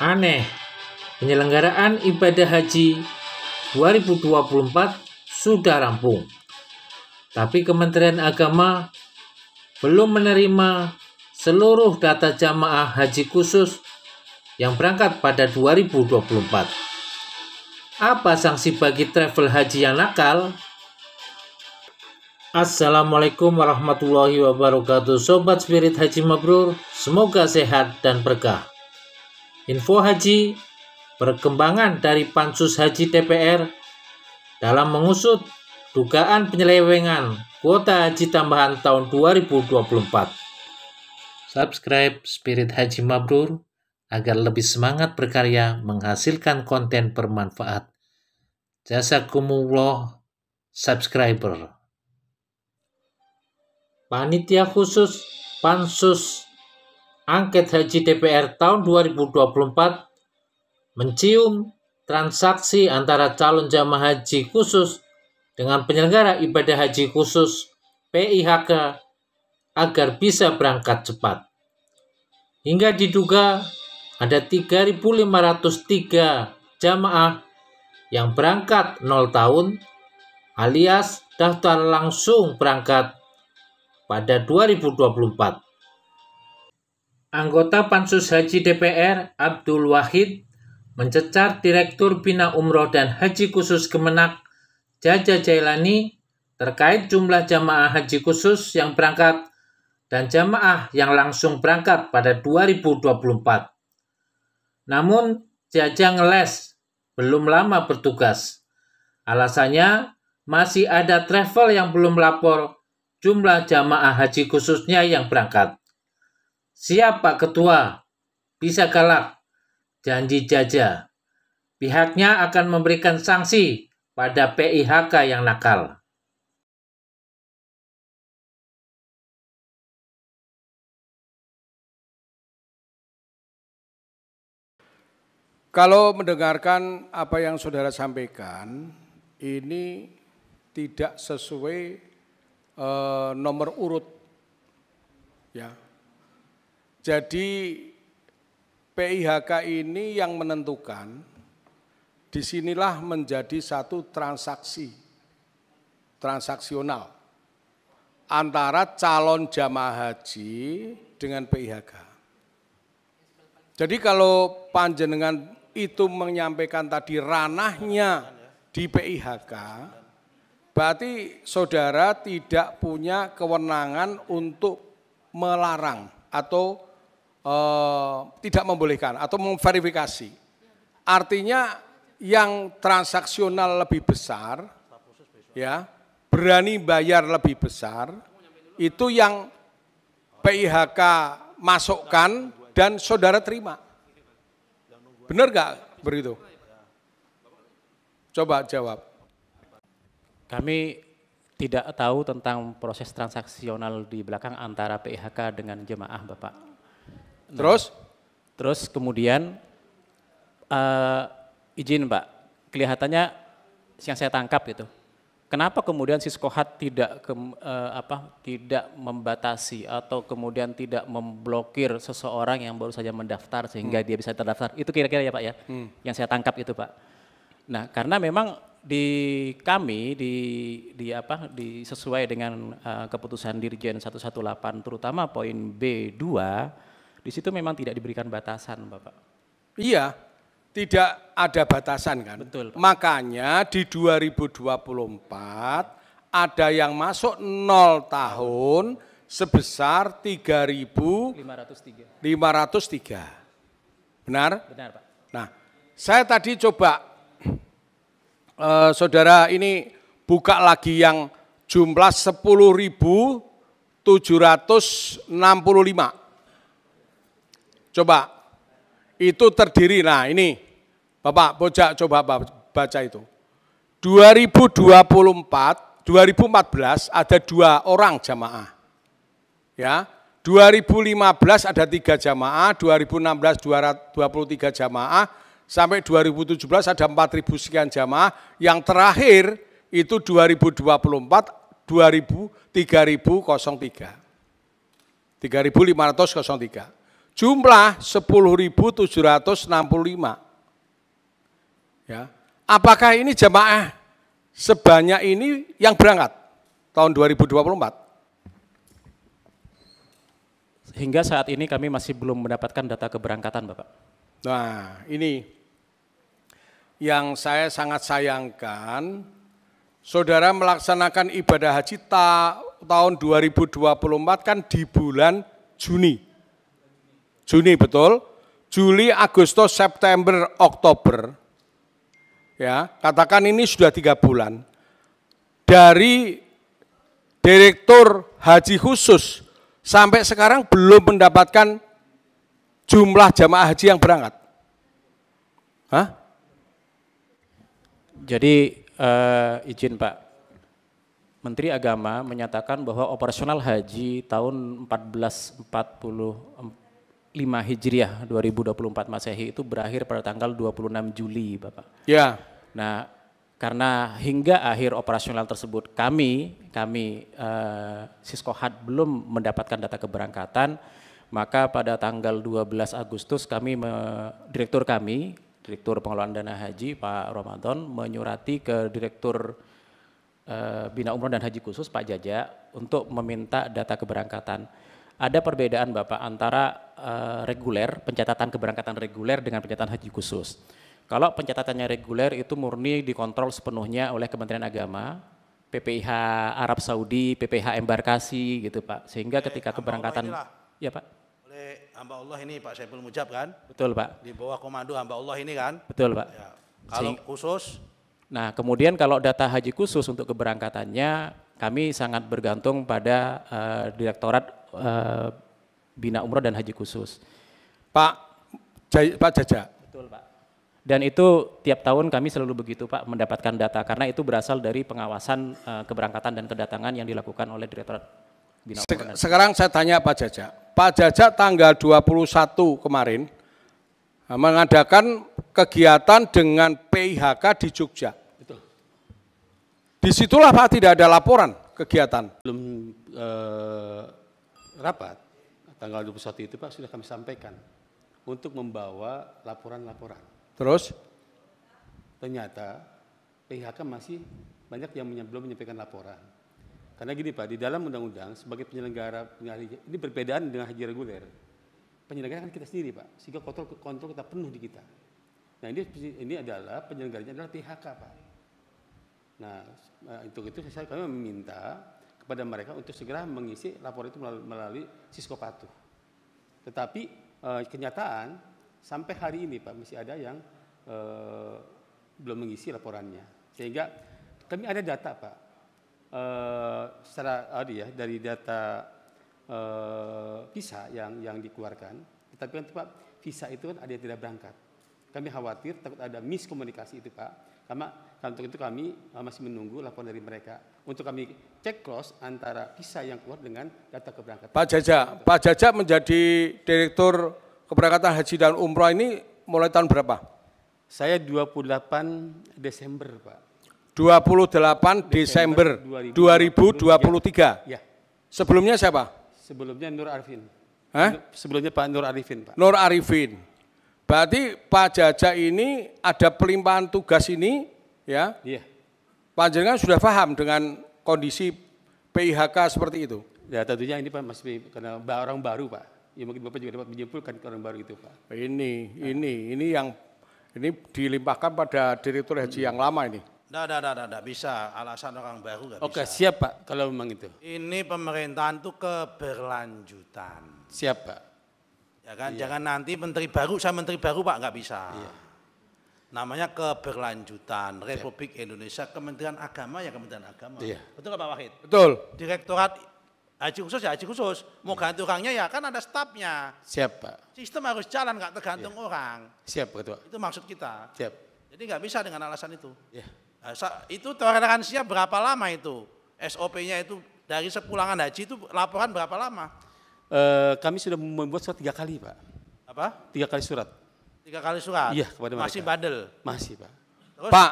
aneh. Penyelenggaraan ibadah haji 2024 sudah rampung. Tapi Kementerian Agama belum menerima seluruh data jamaah haji khusus yang berangkat pada 2024. Apa sanksi bagi travel haji yang nakal? Assalamualaikum warahmatullahi wabarakatuh Sobat Spirit Haji Mabrur Semoga sehat dan berkah info haji, perkembangan dari Pansus Haji TPR dalam mengusut dugaan penyelewengan kuota haji tambahan tahun 2024. Subscribe Spirit Haji Mabrur agar lebih semangat berkarya menghasilkan konten bermanfaat. Jasa kumuloh subscriber. Panitia khusus Pansus Angket Haji DPR tahun 2024 mencium transaksi antara calon jamaah haji khusus dengan penyelenggara ibadah haji khusus PIHK agar bisa berangkat cepat. Hingga diduga ada 3.503 jamaah yang berangkat 0 tahun alias daftar langsung berangkat pada 2024. Anggota Pansus Haji DPR Abdul Wahid mencecar Direktur Bina Umroh dan Haji Khusus Kemenak Jaja Jailani terkait jumlah jamaah haji khusus yang berangkat dan jamaah yang langsung berangkat pada 2024. Namun, Jaja ngeles belum lama bertugas. Alasannya, masih ada travel yang belum lapor jumlah jamaah haji khususnya yang berangkat. Siapa Ketua, bisa galak. Janji jaja. Pihaknya akan memberikan sanksi pada PIHK yang nakal. Kalau mendengarkan apa yang saudara sampaikan, ini tidak sesuai e, nomor urut, ya jadi PIHK ini yang menentukan disinilah menjadi satu transaksi transaksional antara calon jamaah haji dengan PIHK. Jadi kalau panjenengan itu menyampaikan tadi ranahnya di PIHK, berarti saudara tidak punya kewenangan untuk melarang atau Eh, tidak membolehkan atau memverifikasi. Artinya yang transaksional lebih besar, ya berani bayar lebih besar, itu yang PIHK masukkan dan saudara terima. Benar gak begitu? Coba jawab. Kami tidak tahu tentang proses transaksional di belakang antara PIHK dengan jemaah Bapak. Nah. Terus? Terus kemudian uh, izin Pak, kelihatannya yang saya tangkap gitu. Kenapa kemudian Siskohat tidak ke, uh, eh, apa tidak membatasi atau kemudian tidak memblokir seseorang yang baru saja mendaftar sehingga hmm. dia bisa terdaftar? Itu kira-kira ya Pak ya. Hmm. Yang saya tangkap itu Pak. Nah, karena memang di kami di di apa di sesuai dengan uh, keputusan Dirjen 118 terutama poin B2 di situ memang tidak diberikan batasan, Bapak. Iya, tidak ada batasan kan? Betul. Pak. Makanya di 2024 ada yang masuk nol tahun sebesar 3.503. 503. Benar? Benar, Pak. Nah, saya tadi coba eh, saudara ini buka lagi yang jumlah 10.765. Coba, itu terdiri, nah ini, Bapak Bojak coba baca itu. 2024, 2014 ada dua orang jamaah. Ya, 2015 ada tiga jamaah, 2016 23 jamaah, sampai 2017 ada 4.000 sekian jamaah. Yang terakhir itu 2024 2000 3003. 3503. Jumlah 10.765. Ya. Apakah ini jemaah sebanyak ini yang berangkat tahun 2024? Hingga saat ini kami masih belum mendapatkan data keberangkatan, Bapak. Nah, ini yang saya sangat sayangkan. Saudara melaksanakan ibadah haji ta tahun 2024 kan di bulan Juni. Juni betul, Juli, Agustus, September, Oktober, ya katakan ini sudah tiga bulan, dari Direktur Haji Khusus sampai sekarang belum mendapatkan jumlah jamaah haji yang berangkat. Hah? Jadi uh, izin Pak, Menteri Agama menyatakan bahwa operasional haji tahun 1444 5 Hijriah 2024 Masehi itu berakhir pada tanggal 26 Juli, Bapak. Ya. Nah, karena hingga akhir operasional tersebut kami kami uh, eh, Sisko Hat belum mendapatkan data keberangkatan, maka pada tanggal 12 Agustus kami me, direktur kami, Direktur Pengelolaan Dana Haji Pak Ramadan menyurati ke Direktur uh, Bina Umroh dan Haji Khusus Pak Jaja untuk meminta data keberangkatan ada perbedaan Bapak antara uh, reguler, pencatatan keberangkatan reguler dengan pencatatan haji khusus. Kalau pencatatannya reguler itu murni dikontrol sepenuhnya oleh Kementerian Agama, PPIH Arab Saudi, PPH embarkasi gitu Pak. Sehingga ketika keberangkatan Ya Pak. Oleh hamba Allah ini Pak Saiful Mujab kan? Betul Pak. Di bawah komando hamba Allah ini kan? Betul Pak. Ya. Kalau Sehingga, khusus Nah, kemudian kalau data haji khusus untuk keberangkatannya kami sangat bergantung pada uh, Direktorat uh, Bina Umroh dan Haji Khusus. Pak Jai, Pak Jaja. Betul, Pak. Dan itu tiap tahun kami selalu begitu Pak mendapatkan data karena itu berasal dari pengawasan uh, keberangkatan dan kedatangan yang dilakukan oleh Direktorat Bina Umroh. Dan Sekarang saya tanya Pak Jaja. Pak Jaja tanggal 21 kemarin mengadakan kegiatan dengan PIHK di Jogja. Disitulah Pak tidak ada laporan kegiatan. Belum eh, rapat tanggal 21 itu Pak sudah kami sampaikan untuk membawa laporan-laporan. Terus? Ternyata PHK masih banyak yang belum menyampaikan laporan. Karena gini Pak, di dalam undang-undang sebagai penyelenggara, penyelenggara ini perbedaan dengan haji reguler. Penyelenggara kan kita sendiri Pak, sehingga kontrol kontrol kita penuh di kita. Nah ini ini adalah penyelenggaranya adalah PHK Pak. Nah, untuk eh, itu saya kami meminta kepada mereka untuk segera mengisi laporan itu melalui, melalui Sisko Patuh. Tetapi e, kenyataan sampai hari ini Pak masih ada yang e, belum mengisi laporannya. Sehingga kami ada data Pak e, secara adi ya dari data e, visa yang yang dikeluarkan. Tetapi kan Pak visa itu kan ada yang tidak berangkat. Kami khawatir takut ada miskomunikasi itu Pak. Karena Nah, untuk itu kami eh, masih menunggu laporan dari mereka untuk kami cek cross antara visa yang keluar dengan data keberangkatan. Pak Jaja, Pak Jaja menjadi direktur keberangkatan haji dan umroh ini mulai tahun berapa? Saya 28 Desember, Pak. 28 Desember, ribu dua 2023. Ya. Sebelumnya siapa? Sebelumnya Nur Arifin. Hah? Sebelumnya Pak Nur Arifin, Pak. Nur Arifin. Berarti Pak Jaja ini ada pelimpahan tugas ini ya. Iya. Panjenengan sudah paham dengan kondisi PIHK seperti itu? Ya tentunya ini Pak masih karena orang baru Pak. Ya mungkin Bapak juga dapat menyimpulkan orang baru itu Pak. Ini, nah. ini, ini yang ini dilimpahkan pada Direktur Haji hmm. yang lama ini. Tidak, tidak, tidak, tidak bisa. Alasan orang baru nggak Oke, bisa. Oke, siap Pak kalau memang itu. Ini pemerintahan itu keberlanjutan. Siap Pak. Ya kan, iya. jangan nanti menteri baru, saya menteri baru Pak nggak bisa. Iya namanya keberlanjutan iya. Republik ya. Indonesia Kementerian Agama ya Kementerian Agama. Iya. Betul Pak Wahid? Betul. Direktorat haji khusus ya haji khusus. Mau iya. ganti orangnya ya kan ada stafnya. siapa Sistem harus jalan nggak tergantung ya. orang. siapa itu Itu maksud kita. Siap. Jadi nggak bisa dengan alasan itu. Ya. Nah, itu toleransinya berapa lama itu? SOP-nya itu dari sepulangan haji itu laporan berapa lama? E, kami sudah membuat surat tiga kali Pak. Apa? Tiga kali surat Tiga kali surat. Iya, kepada mereka. Masih bandel. Masih, Pak. Terus? Pak,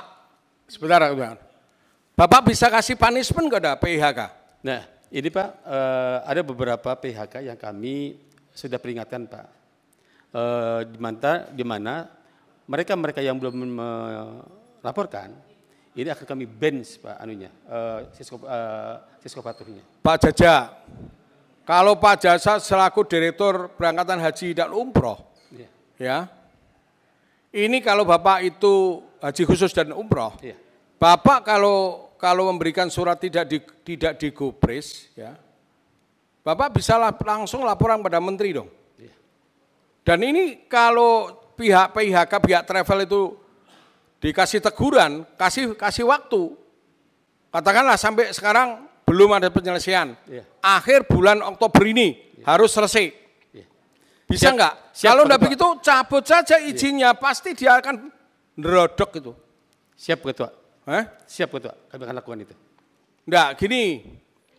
sebentar, Pak. Bapak bisa kasih punishment enggak ada PHK? Nah, ini Pak, eh, ada beberapa PHK yang kami sudah peringatkan, Pak. Eh, di mana di mereka-mereka yang belum melaporkan ini akan kami bench Pak anunya, eh, sisko, eh, Pak Jaja, kalau Pak Jaja selaku Direktur perangkatan Haji dan Umroh, iya. ya, ya ini kalau Bapak itu haji khusus dan umroh, iya. Bapak kalau kalau memberikan surat tidak di, tidak digubris, ya, Bapak bisa langsung laporan pada Menteri dong. Iya. Dan ini kalau pihak PHK, pihak travel itu dikasih teguran, kasih kasih waktu. Katakanlah sampai sekarang belum ada penyelesaian. Iya. Akhir bulan Oktober ini iya. harus selesai. Bisa enggak? Kalau enggak begitu cabut saja izinnya, iya. pasti dia akan nerodok itu. Siap ketua. Hah? Siap ketua, kami akan lakukan itu. Enggak, gini.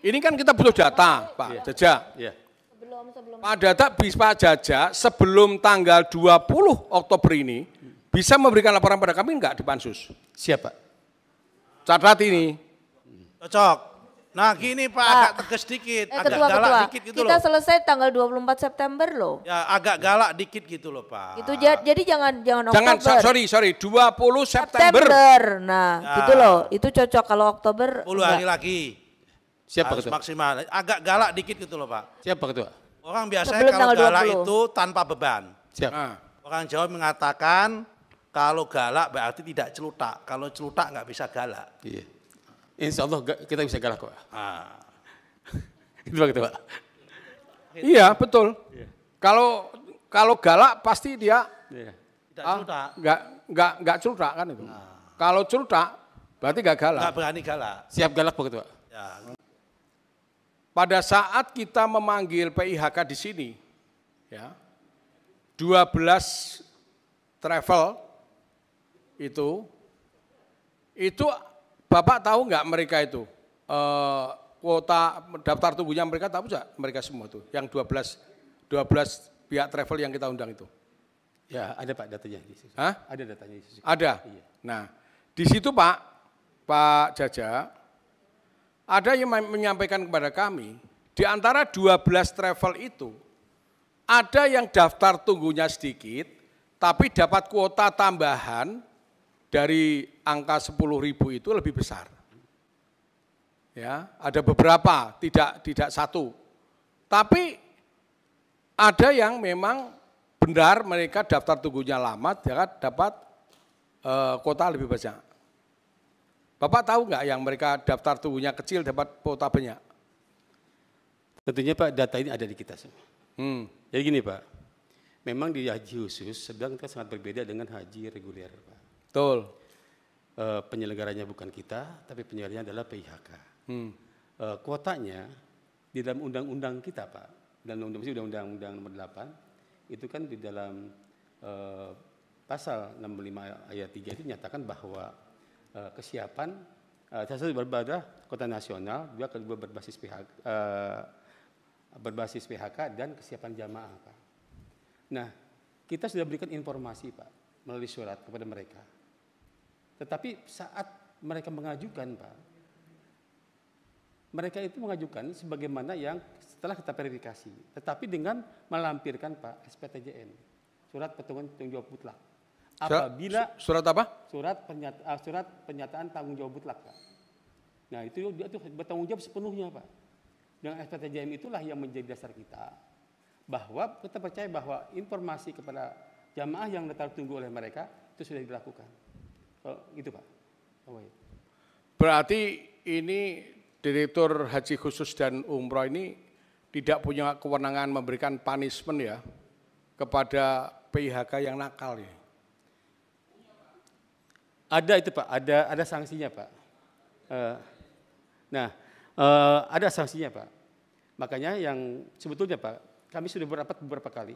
Ini kan kita butuh data, Pak iya. Jajak. Iya. Sebelum, sebelum. Pak Data Pak Jajak sebelum tanggal 20 Oktober ini hmm. bisa memberikan laporan pada kami enggak di Pansus? Siap, Pak. Catat ini. Cocok. Nah gini Pak, Pak agak tegas sedikit, eh, agak ketua, galak ketua. dikit gitu kita loh. Kita selesai tanggal 24 September loh. Ya agak galak dikit gitu loh Pak. Itu jadi jangan jangan Oktober. Jangan, sorry, sorry, 20 September. September. Nah ya. gitu loh, itu cocok kalau Oktober. 10 lagi. siapa Ketua. maksimal, agak galak dikit gitu loh Pak. siapa Pak Ketua. Orang biasanya Sebelum kalau galak 20. itu tanpa beban. Siap. Nah. Orang Jawa mengatakan kalau galak berarti tidak celutak, kalau celutak nggak bisa galak. Iya insya Allah kita bisa galak kok. Ah. Itu begitu Pak. Iya betul. Yeah. Kalau kalau galak pasti dia yeah. ah, nggak nggak nggak cerita kan itu. Nah. Kalau cerita berarti nggak galak. Nggak berani galak. Siap galak begitu Pak. Ya. Pada saat kita memanggil PIHK di sini, ya, 12 travel itu itu Bapak tahu nggak mereka itu uh, kuota daftar tubuhnya mereka tahu nggak mereka semua tuh yang 12 12 pihak travel yang kita undang itu. Ya ada pak datanya Hah? Ada datanya Ada. Iya. Nah di situ pak Pak Jaja ada yang menyampaikan kepada kami di antara 12 travel itu ada yang daftar tunggunya sedikit tapi dapat kuota tambahan dari angka 10.000 itu lebih besar. Ya, ada beberapa, tidak tidak satu. Tapi ada yang memang benar mereka daftar tunggunya lama, kan dapat e, eh, kota lebih banyak. Bapak tahu nggak yang mereka daftar tunggunya kecil dapat kota banyak? Tentunya Pak data ini ada di kita semua. Hmm. Jadi gini Pak, memang di haji khusus sedang kan sangat berbeda dengan haji reguler Pak. Betul. E, penyelenggaranya bukan kita, tapi penyelenggaranya adalah PIHK. Hmm. E, kuotanya di dalam undang-undang kita, Pak, Dan undang-undang undang nomor 8 itu kan di dalam e, pasal 65 ayat 3 itu nyatakan bahwa e, kesiapan uh, satu berbeda kota nasional, dua kedua berbasis PHK, uh, berbasis PHK dan kesiapan jamaah, Pak. Nah, kita sudah berikan informasi, Pak, melalui surat kepada mereka tetapi saat mereka mengajukan, Pak, mereka itu mengajukan sebagaimana yang setelah kita verifikasi, tetapi dengan melampirkan Pak SPTJN, surat petungan tanggung jawab mutlak. Apabila surat, apa? Surat pernyataan eh, surat pernyataan tanggung jawab mutlak, Pak. Nah, itu dia itu bertanggung jawab sepenuhnya, Pak. Dengan SPTJN itulah yang menjadi dasar kita bahwa kita percaya bahwa informasi kepada jamaah yang tunggu oleh mereka itu sudah dilakukan gitu Pak. Oh, Berarti ini Direktur Haji Khusus dan Umroh ini tidak punya kewenangan memberikan punishment ya kepada PIHK yang nakal ya. Ada itu Pak, ada ada sanksinya Pak. Eh, nah, eh, ada sanksinya Pak. Makanya yang sebetulnya Pak, kami sudah berapat beberapa kali.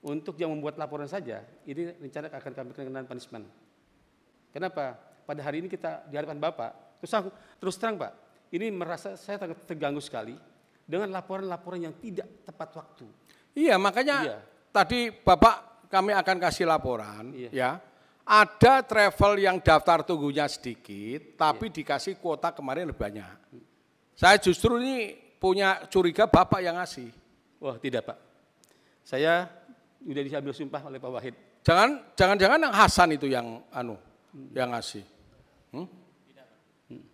Untuk yang membuat laporan saja, ini rencana akan kami kenakan punishment. Kenapa? Pada hari ini kita di hadapan Bapak, terus, terus terang Pak, ini merasa saya sangat terganggu sekali dengan laporan-laporan yang tidak tepat waktu. Iya, makanya iya. tadi Bapak kami akan kasih laporan iya. ya. Ada travel yang daftar tunggunya sedikit, tapi iya. dikasih kuota kemarin lebih banyak. Saya justru ini punya curiga Bapak yang ngasih. Wah, tidak Pak. Saya sudah diambil sumpah oleh Pak Wahid. Jangan jangan-jangan yang Hasan itu yang anu Hmm. yang ngasih. Hmm? hmm.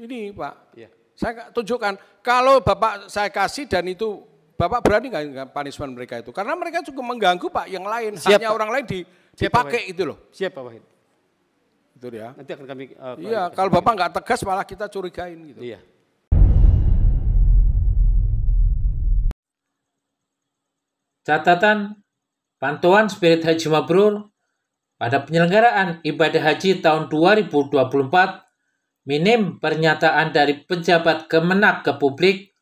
Ini Pak, ya. saya tunjukkan kalau Bapak saya kasih dan itu Bapak berani nggak punishment mereka itu? Karena mereka cukup mengganggu Pak yang lain, Siap, hanya Pak. orang lain di, dipakai Siap, itu loh. siapa Pak Wahid. Itu ya Nanti akan kami. Uh, iya, kalau Bapak nggak tegas malah kita curigain gitu. Iya. Catatan Pantauan Spirit Haji Mabrur pada penyelenggaraan ibadah haji tahun 2024 minim pernyataan dari pejabat kemenak ke publik,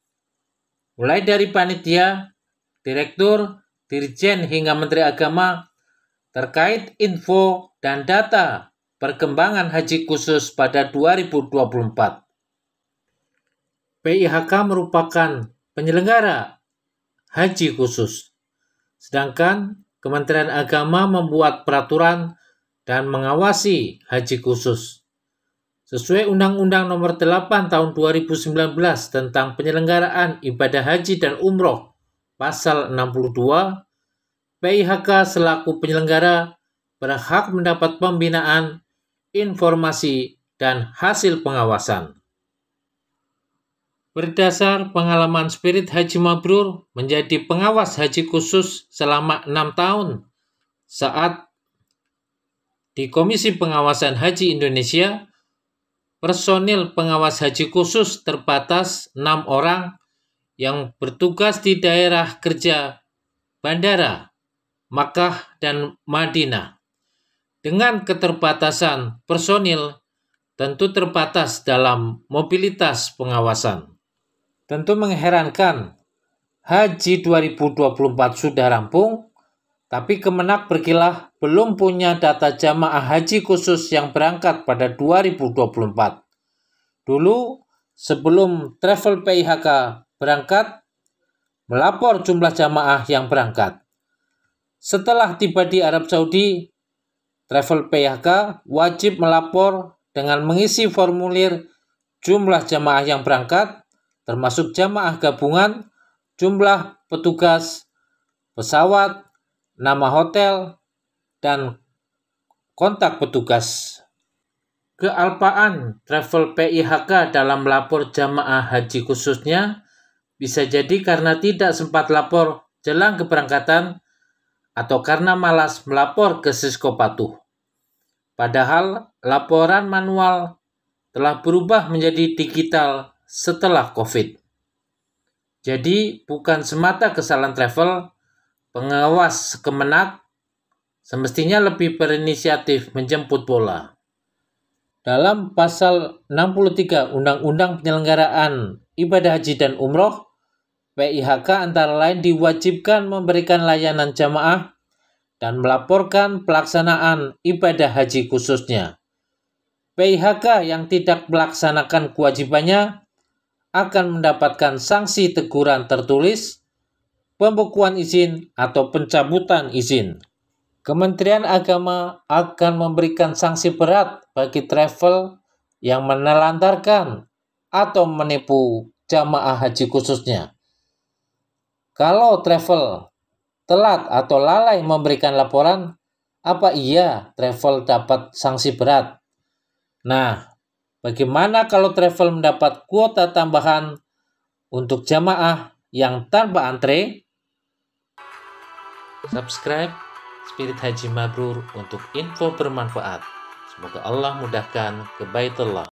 mulai dari panitia, direktur, dirjen hingga menteri agama terkait info dan data perkembangan haji khusus pada 2024. PIHK merupakan penyelenggara haji khusus, sedangkan Kementerian Agama membuat peraturan dan mengawasi haji khusus. Sesuai Undang-Undang Nomor 8 Tahun 2019 tentang penyelenggaraan ibadah haji dan umroh, pasal 62, PIHK selaku penyelenggara berhak mendapat pembinaan, informasi, dan hasil pengawasan. Berdasar pengalaman Spirit Haji Mabrur menjadi pengawas haji khusus selama enam tahun saat di Komisi Pengawasan Haji Indonesia, personil pengawas haji khusus terbatas enam orang yang bertugas di daerah kerja bandara, Makkah, dan Madinah. Dengan keterbatasan personil, tentu terbatas dalam mobilitas pengawasan. Tentu mengherankan, haji 2024 sudah rampung, tapi Kemenak berkilah belum punya data jamaah haji khusus yang berangkat pada 2024. Dulu, sebelum travel PIHK berangkat, melapor jumlah jamaah yang berangkat. Setelah tiba di Arab Saudi, travel PIHK wajib melapor dengan mengisi formulir jumlah jamaah yang berangkat termasuk jamaah gabungan, jumlah petugas, pesawat, nama hotel, dan kontak petugas. Kealpaan travel PIHK dalam lapor jamaah haji khususnya bisa jadi karena tidak sempat lapor jelang keberangkatan atau karena malas melapor ke Sisko Patuh. Padahal laporan manual telah berubah menjadi digital setelah COVID. Jadi bukan semata kesalahan travel, pengawas kemenak semestinya lebih berinisiatif menjemput bola. Dalam pasal 63 Undang-Undang Penyelenggaraan Ibadah Haji dan Umroh, PIHK antara lain diwajibkan memberikan layanan jamaah dan melaporkan pelaksanaan ibadah haji khususnya. PIHK yang tidak melaksanakan kewajibannya akan mendapatkan sanksi teguran tertulis, pembekuan izin, atau pencabutan izin. Kementerian Agama akan memberikan sanksi berat bagi travel yang menelantarkan atau menipu jamaah haji khususnya. Kalau travel telat atau lalai memberikan laporan, apa iya travel dapat sanksi berat? Nah, Bagaimana kalau travel mendapat kuota tambahan untuk jamaah yang tanpa antre? Subscribe Spirit Haji Mabrur untuk info bermanfaat. Semoga Allah mudahkan ke Baitullah.